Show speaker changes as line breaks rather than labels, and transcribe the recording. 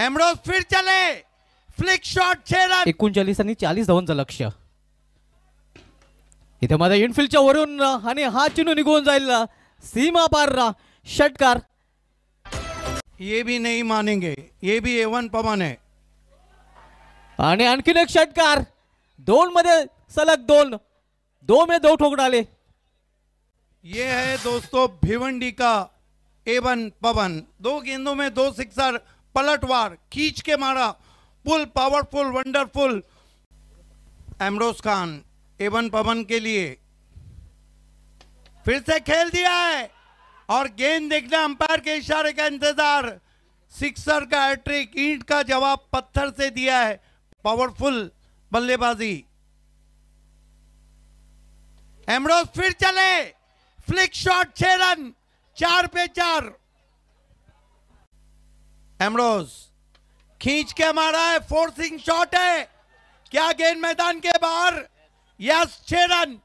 Ambrose फिर चले flick shot छे रन
एकोणचाळीस आणि चाळीस धावांचं लक्ष इथे माझ्या इनफिल्डच्या वरून हा चिनू निघून जाईल सीमा पार षटकार ये भी
नहीं मानेंगे ये भी एवन पवन है एक षटकार
दोन मध्य सलग दोन दो में दो ठोक डाले ये है दोस्तों भिवंडी का एवन पवन दो गेंदों में दो सिक्सर पलटवार खींच के मारा full powerful wonderful Imroz Khan एवन पवन के लिए फिर से खेल दिया है और गेंद देखना अंपायर के इशारे का इंतजार सिक्सर का हैट्रिक ईंट का जवाब पत्थर से दिया है पावरफुल बल्लेबाजी एमरोज फिर चले फ्लिक शॉट छह रन चार पे चार एमरोज खींच के मारा है फोर्सिंग शॉट है क्या गेंद मैदान के बाहर
यस छह रन